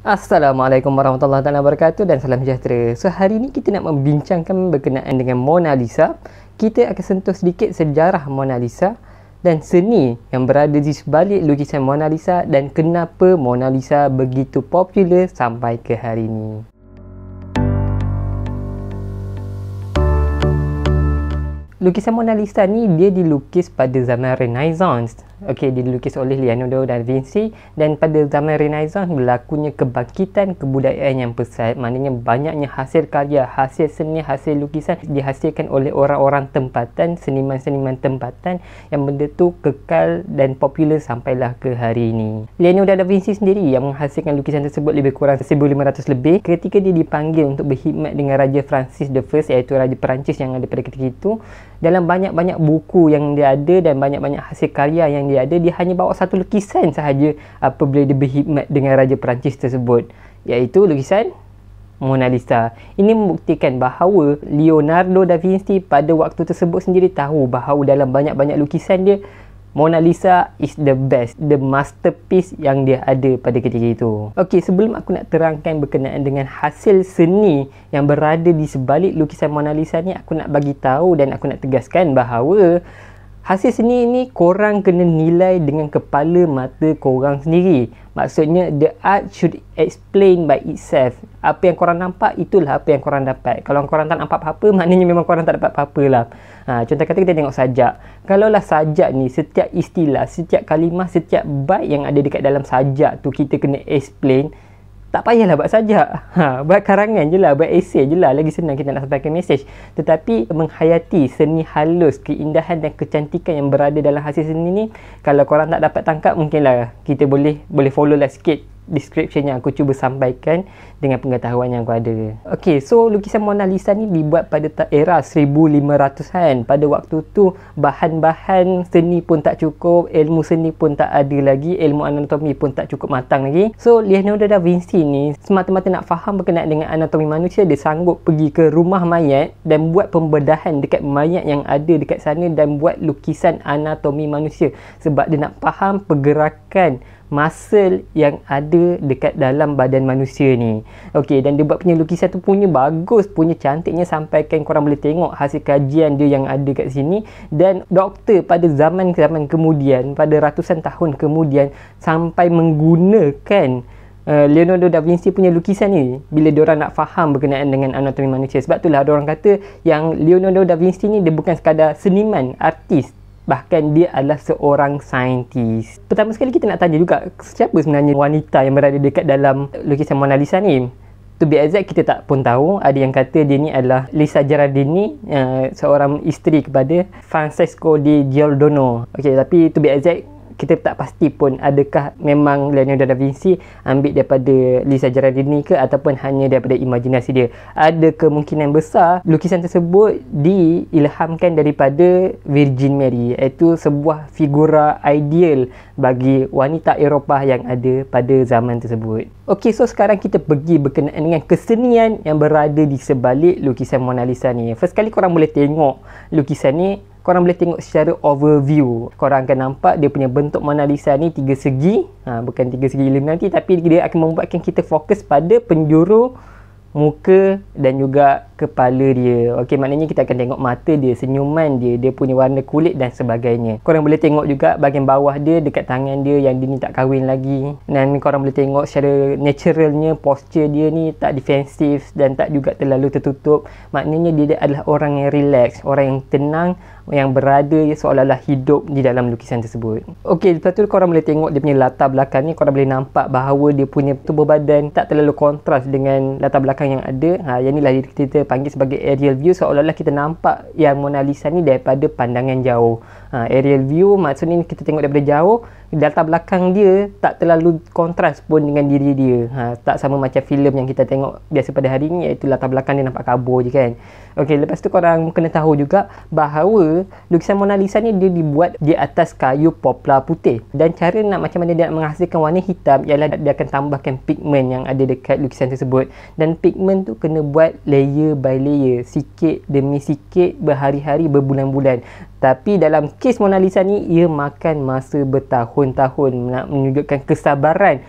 Assalamualaikum warahmatullahi wabarakatuh dan salam sejahtera. So hari ini kita nak membincangkan berkenaan dengan Mona Lisa. Kita akan sentuh sedikit sejarah Mona Lisa dan seni yang berada di sebalik lukisan Mona Lisa dan kenapa Mona Lisa begitu popular sampai ke hari ini. Lukisan Mona Lisa ni dia dilukis pada zaman Renaissance okey dilukis oleh Leonardo da Vinci dan pada zaman Renaissance berlakunya kebangkitan kebudayaan yang pesat maknanya banyaknya hasil karya hasil seni hasil lukisan dihasilkan oleh orang-orang tempatan seniman-seniman tempatan yang benda tu kekal dan popular sampailah ke hari ini Leonardo da Vinci sendiri yang menghasilkan lukisan tersebut lebih kurang 1500 lebih ketika dia dipanggil untuk berkhidmat dengan Raja Francis the First iaitu Raja Perancis yang ada pada ketika itu dalam banyak-banyak buku yang dia ada dan banyak-banyak hasil karya yang dia ada dia hanya bawa satu lukisan sahaja apabila dia berkhidmat dengan raja Perancis tersebut iaitu lukisan Mona Lisa. Ini membuktikan bahawa Leonardo da Vinci pada waktu tersebut sendiri tahu bahawa dalam banyak-banyak lukisan dia Mona Lisa is the best, the masterpiece yang dia ada pada ketika itu. Okey, sebelum aku nak terangkan berkenaan dengan hasil seni yang berada di sebalik lukisan Mona Lisa ni, aku nak bagi tahu dan aku nak tegaskan bahawa hasil seni ni korang kena nilai dengan kepala mata korang sendiri maksudnya the art should explain by itself apa yang korang nampak itulah apa yang korang dapat kalau korang tak nampak apa-apa maknanya memang korang tak dapat apa-apa lah ha, contoh kata kita tengok sajak kalaulah sajak ni setiap istilah setiap kalimah setiap bait yang ada dekat dalam sajak tu kita kena explain tak payahlah buat sajak. Ha, buat karangan je lah, buat esay je lah. Lagi senang kita nak sampaikan mesej. Tetapi menghayati seni halus, keindahan dan kecantikan yang berada dalam hasil seni ni, kalau korang tak dapat tangkap, mungkinlah kita boleh boleh follow lah sikit description yang aku cuba sampaikan dengan pengetahuan yang aku ada. Okey, so lukisan Mona Lisa ni dibuat pada era 1500-an. Pada waktu tu bahan-bahan seni pun tak cukup, ilmu seni pun tak ada lagi, ilmu anatomi pun tak cukup matang lagi. So Leonardo da Vinci ni semata-mata nak faham berkenaan dengan anatomi manusia, dia sanggup pergi ke rumah mayat dan buat pembedahan dekat mayat yang ada dekat sana dan buat lukisan anatomi manusia sebab dia nak faham pergerakan muscle yang ada dekat dalam badan manusia ni. Okey dan dia buat punya lukisan tu punya bagus, punya cantiknya sampai sampaikan korang boleh tengok hasil kajian dia yang ada kat sini dan doktor pada zaman-zaman kemudian, pada ratusan tahun kemudian sampai menggunakan eh, Leonardo da Vinci punya lukisan ni bila orang nak faham berkenaan dengan anatomi manusia sebab itulah orang kata yang Leonardo da Vinci ni dia bukan sekadar seniman, artis bahkan dia adalah seorang saintis. Pertama sekali kita nak tanya juga siapa sebenarnya wanita yang berada dekat dalam lukisan Mona Lisa ni? To be exact, kita tak pun tahu. Ada yang kata dia ni adalah Lisa Gerardini, uh, seorang isteri kepada Francesco di Giordano. Okay, tapi to be exact, kita tak pasti pun adakah memang Leonardo da Vinci ambil daripada Lisa sejarah ini ke ataupun hanya daripada imajinasi dia. Ada kemungkinan besar lukisan tersebut diilhamkan daripada Virgin Mary iaitu sebuah figura ideal bagi wanita Eropah yang ada pada zaman tersebut. Okey, so sekarang kita pergi berkenaan dengan kesenian yang berada di sebalik lukisan Mona Lisa ni. First kali korang boleh tengok lukisan ni korang boleh tengok secara overview. Korang akan nampak dia punya bentuk Mona Lisa ni tiga segi. Ha, bukan tiga segi nanti. tapi dia akan membuatkan kita fokus pada penjuru muka dan juga kepala dia. Okey, maknanya kita akan tengok mata dia, senyuman dia, dia punya warna kulit dan sebagainya. Korang boleh tengok juga bahagian bawah dia dekat tangan dia yang dia ni tak kahwin lagi. Dan korang boleh tengok secara naturalnya posture dia ni tak defensif dan tak juga terlalu tertutup. Maknanya dia adalah orang yang relax, orang yang tenang, yang berada seolah-olah hidup di dalam lukisan tersebut. Okey, lepas tu korang boleh tengok dia punya latar belakang ni, korang boleh nampak bahawa dia punya tubuh badan tak terlalu kontras dengan latar belakang yang ada. Ha, yang inilah kita panggil sebagai aerial view, seolah-olah kita nampak yang Mona Lisa ni daripada pandangan jauh ha, aerial view maksudnya kita tengok daripada jauh data belakang dia tak terlalu kontras pun dengan diri dia ha, tak sama macam filem yang kita tengok biasa pada hari ni iaitu latar belakang dia nampak kabur je kan Okey, lepas tu korang kena tahu juga bahawa lukisan Mona Lisa ni dia dibuat di atas kayu poplar putih dan cara nak macam mana dia nak menghasilkan warna hitam ialah dia akan tambahkan pigment yang ada dekat lukisan tersebut dan pigment tu kena buat layer by layer sikit demi sikit berhari-hari berbulan-bulan tapi dalam kes Mona Lisa ni, ia makan masa bertahun-tahun nak menunjukkan kesabaran.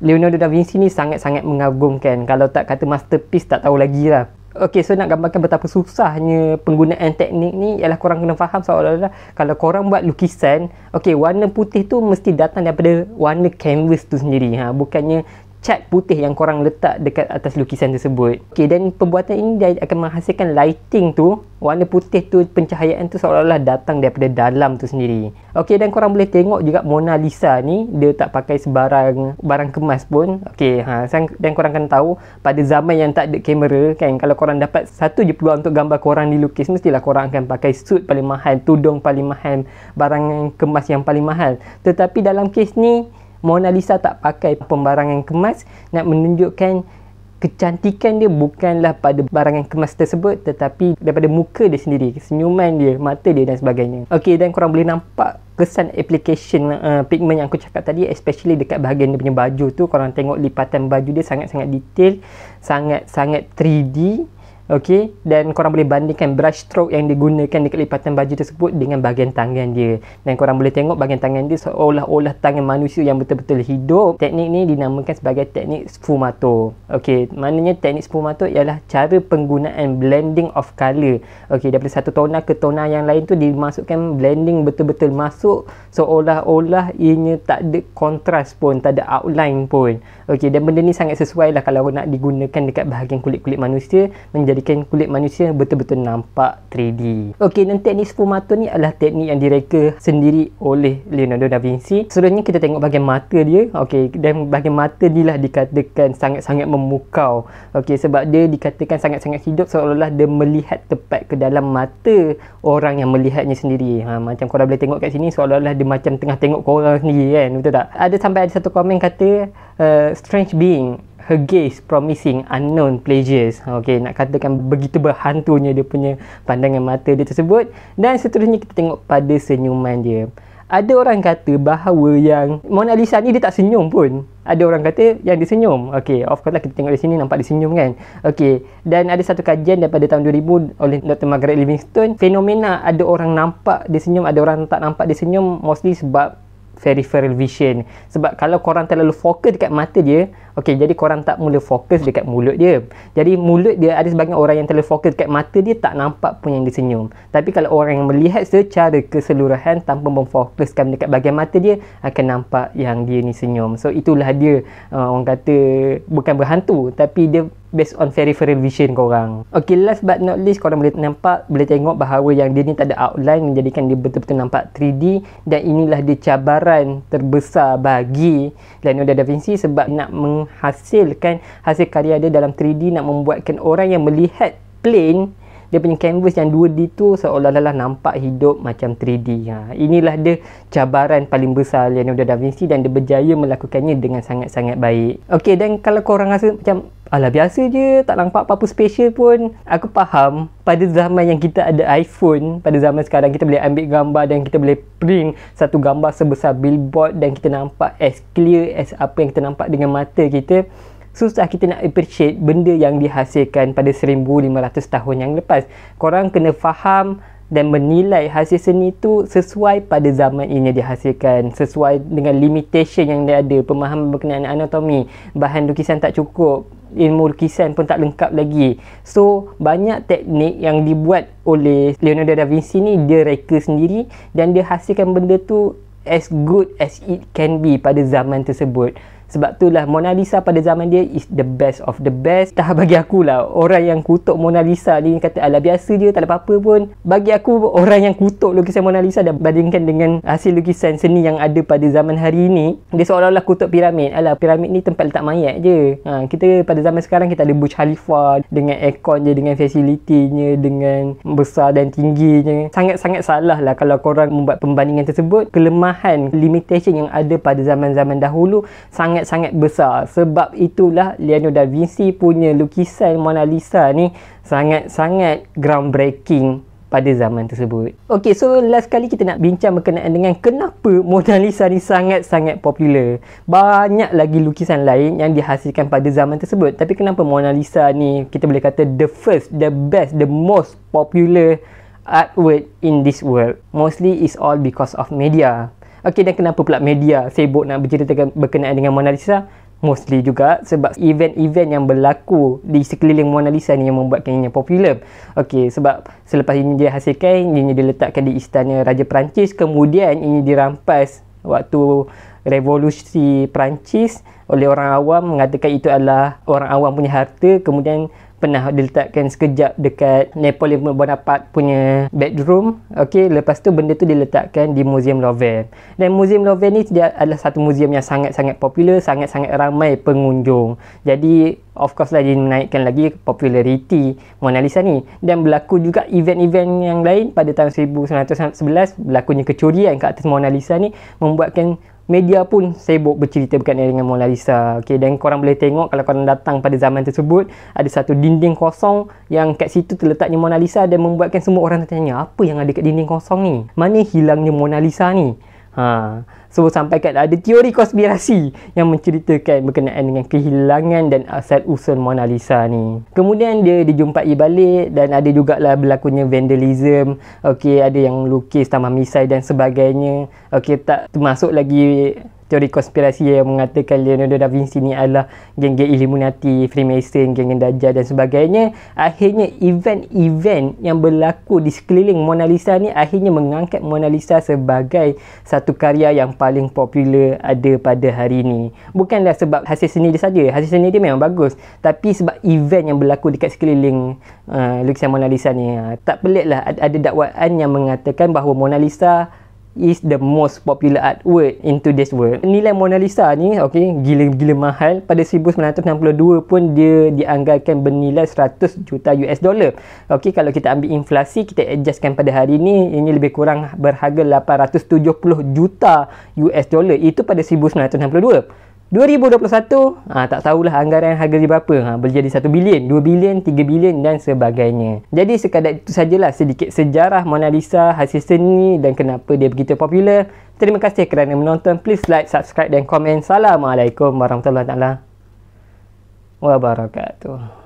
Leonardo da Vinci ni sangat-sangat mengagumkan. Kalau tak kata masterpiece, tak tahu lagi lah. Okay, so nak gambarkan betapa susahnya penggunaan teknik ni ialah korang kena faham seolah-olah kalau korang buat lukisan, okay, warna putih tu mesti datang daripada warna canvas tu sendiri. Ha? Bukannya cat putih yang korang letak dekat atas lukisan tersebut. Okey, dan perbuatan ini dia akan menghasilkan lighting tu, warna putih tu, pencahayaan tu seolah-olah datang daripada dalam tu sendiri. Okey, dan korang boleh tengok juga Mona Lisa ni, dia tak pakai sebarang barang kemas pun. Okey, ha, dan korang akan tahu, pada zaman yang tak ada kamera kan, kalau korang dapat satu je peluang untuk gambar korang dilukis, mestilah korang akan pakai suit paling mahal, tudung paling mahal, barang kemas yang paling mahal. Tetapi dalam kes ni, Mona Lisa tak pakai pembarangan kemas nak menunjukkan kecantikan dia bukanlah pada barangan kemas tersebut tetapi daripada muka dia sendiri senyuman dia mata dia dan sebagainya okey dan korang boleh nampak kesan application uh, pigment yang aku cakap tadi especially dekat bahagian dia punya baju tu korang tengok lipatan baju dia sangat-sangat detail sangat-sangat 3D Okey, dan korang boleh bandingkan brush stroke yang digunakan dekat lipatan baju tersebut dengan bahagian tangan dia. Dan korang boleh tengok bahagian tangan dia seolah-olah tangan manusia yang betul-betul hidup. Teknik ni dinamakan sebagai teknik sfumato. Okey, maknanya teknik sfumato ialah cara penggunaan blending of color. Okey, daripada satu tona ke tona yang lain tu dimasukkan blending betul-betul masuk seolah-olah ianya tak ada kontras pun, tak ada outline pun. Okey, dan benda ni sangat sesuai lah kalau nak digunakan dekat bahagian kulit-kulit manusia menjadi menjadikan kulit manusia betul-betul nampak 3D. Okey, dan teknik sepuluh mata ni adalah teknik yang direka sendiri oleh Leonardo da Vinci. Selanjutnya kita tengok bahagian mata dia. Okey, dan bahagian mata ni lah dikatakan sangat-sangat memukau. Okey, sebab dia dikatakan sangat-sangat hidup seolah-olah dia melihat tepat ke dalam mata orang yang melihatnya sendiri. Ha, macam korang boleh tengok kat sini seolah-olah dia macam tengah tengok korang sendiri kan. Betul tak? Ada sampai ada satu komen kata, uh, strange being her gaze promising unknown pleasures. Okay, nak katakan begitu berhantunya dia punya pandangan mata dia tersebut. Dan seterusnya kita tengok pada senyuman dia. Ada orang kata bahawa yang Mona Lisa ni dia tak senyum pun. Ada orang kata yang dia senyum. Okay, of course lah kita tengok di sini nampak dia senyum kan. Okay, dan ada satu kajian daripada tahun 2000 oleh Dr. Margaret Livingston, Fenomena ada orang nampak dia senyum, ada orang tak nampak dia senyum mostly sebab peripheral vision. Sebab kalau korang terlalu fokus dekat mata dia, Okey, jadi korang tak mula fokus dekat mulut dia. Jadi mulut dia ada sebagian orang yang terlalu fokus dekat mata dia tak nampak pun yang dia senyum. Tapi kalau orang yang melihat secara keseluruhan tanpa memfokuskan dekat bahagian mata dia akan nampak yang dia ni senyum. So itulah dia uh, orang kata bukan berhantu tapi dia based on peripheral vision korang. Okey, last but not least, korang boleh nampak, boleh tengok bahawa yang dia ni tak ada outline menjadikan dia betul-betul nampak 3D dan inilah dia cabaran terbesar bagi Leonardo da Vinci sebab nak meng menghasilkan hasil karya dia dalam 3D nak membuatkan orang yang melihat plane dia punya canvas yang 2D tu seolah-olah lah nampak hidup macam 3D. Ha, inilah dia cabaran paling besar Leonardo da Vinci dan dia berjaya melakukannya dengan sangat-sangat baik. Okey, dan kalau korang rasa macam Alah biasa je, tak nampak apa-apa special pun. Aku faham, pada zaman yang kita ada iPhone, pada zaman sekarang kita boleh ambil gambar dan kita boleh print satu gambar sebesar billboard dan kita nampak as clear as apa yang kita nampak dengan mata kita susah kita nak appreciate benda yang dihasilkan pada 1500 tahun yang lepas korang kena faham dan menilai hasil seni tu sesuai pada zaman ini dihasilkan sesuai dengan limitation yang dia ada pemahaman berkenaan anatomi bahan lukisan tak cukup ilmu lukisan pun tak lengkap lagi so banyak teknik yang dibuat oleh Leonardo da Vinci ni dia reka sendiri dan dia hasilkan benda tu as good as it can be pada zaman tersebut sebab itulah Mona Lisa pada zaman dia is the best of the best. Tak bagi aku lah orang yang kutuk Mona Lisa ni kata ala biasa je tak ada apa-apa pun. Bagi aku orang yang kutuk lukisan Mona Lisa dan bandingkan dengan hasil lukisan seni yang ada pada zaman hari ini dia seolah-olah kutuk piramid. Alah piramid ni tempat letak mayat je. Ha, kita pada zaman sekarang kita ada Burj Khalifa dengan aircon je dengan fasilitinya dengan besar dan tingginya. Sangat-sangat salah lah kalau korang membuat pembandingan tersebut. Kelemahan limitation yang ada pada zaman-zaman dahulu sangat sangat-sangat besar. Sebab itulah Leonardo da Vinci punya lukisan Mona Lisa ni sangat-sangat groundbreaking pada zaman tersebut. Okay, so last kali kita nak bincang berkenaan dengan kenapa Mona Lisa ni sangat-sangat popular. Banyak lagi lukisan lain yang dihasilkan pada zaman tersebut. Tapi kenapa Mona Lisa ni kita boleh kata the first, the best, the most popular artwork in this world. Mostly is all because of media. Okey dan kenapa pula media sibuk nak berceritakan berkenaan dengan Mona Lisa? Mostly juga sebab event-event yang berlaku di sekeliling Mona Lisa ni yang membuatkan ini popular. Okey sebab selepas ini dia hasilkan, ini diletakkan di istana Raja Perancis. Kemudian ini dirampas waktu revolusi Perancis oleh orang awam mengatakan itu adalah orang awam punya harta kemudian pernah diletakkan sekejap dekat Napoleon Bonaparte punya bedroom okey lepas tu benda tu diletakkan di Museum Louvre dan Museum Louvre ni dia adalah satu museum yang sangat-sangat popular sangat-sangat ramai pengunjung jadi of course lah dia menaikkan lagi populariti Mona Lisa ni dan berlaku juga event-event yang lain pada tahun 1911 berlakunya kecurian kat atas Mona Lisa ni membuatkan media pun sibuk bercerita berkaitan dengan Mona Lisa. Okey dan korang boleh tengok kalau korang datang pada zaman tersebut ada satu dinding kosong yang kat situ terletaknya Mona Lisa dan membuatkan semua orang tertanya apa yang ada kat dinding kosong ni? Mana hilangnya Mona Lisa ni? Ha. So sampai kat ada teori konspirasi yang menceritakan berkenaan dengan kehilangan dan asal usul Mona Lisa ni. Kemudian dia dijumpai balik dan ada jugalah berlakunya vandalism. Okey, ada yang lukis tambah misai dan sebagainya. Okey, tak termasuk lagi teori konspirasi yang mengatakan Leonardo da Vinci ni adalah geng-geng Illuminati, Freemason, geng-geng Dajjal dan sebagainya. Akhirnya event-event yang berlaku di sekeliling Mona Lisa ni akhirnya mengangkat Mona Lisa sebagai satu karya yang paling popular ada pada hari ini. Bukanlah sebab hasil seni dia saja. Hasil seni dia memang bagus. Tapi sebab event yang berlaku dekat sekeliling uh, lukisan Mona Lisa ni. Uh, tak pelik lah ada dakwaan yang mengatakan bahawa Mona Lisa is the most popular artwork in today's world. Nilai Mona Lisa ni okay, gila-gila mahal. Pada 1962 pun dia dianggarkan bernilai 100 juta US dollar. Okay, kalau kita ambil inflasi, kita adjustkan pada hari ni, ini lebih kurang berharga 870 juta US dollar. Itu pada 1962. 2021, ha, ah, tak tahulah anggaran harga di berapa. Ha, boleh jadi 1 bilion, 2 bilion, 3 bilion dan sebagainya. Jadi sekadar itu sajalah sedikit sejarah Mona Lisa, hasil seni dan kenapa dia begitu popular. Terima kasih kerana menonton. Please like, subscribe dan komen. Assalamualaikum warahmatullahi wabarakatuh.